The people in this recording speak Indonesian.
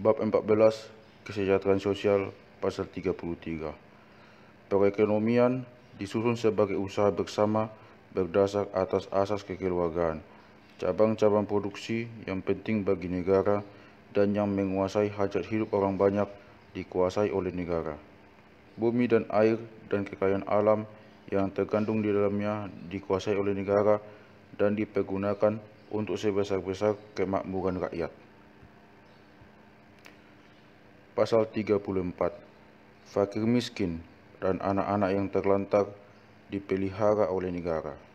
Bab 14 Kesejahteraan Sosial Pasal 33 Perekonomian disusun sebagai usaha bersama berdasar atas asas kekeluargaan, cabang-cabang produksi yang penting bagi negara dan yang menguasai hajat hidup orang banyak dikuasai oleh negara. Bumi dan air dan kekayaan alam yang terkandung di dalamnya dikuasai oleh negara dan dipergunakan untuk sebesar-besar kemakmuran rakyat pasal 34. Fakir miskin dan anak-anak yang terlantar dipelihara oleh negara.